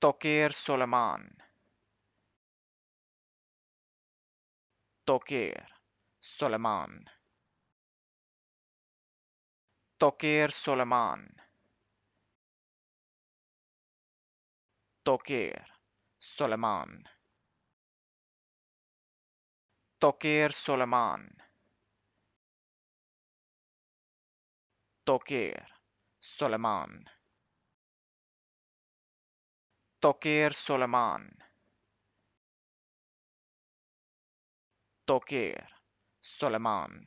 Tokir Soleiman Tokir Soleiman Tokir Soleiman Tokir Soleiman Tokir Soleiman Tokir Soleiman Tokir Solomon Tokir Solomon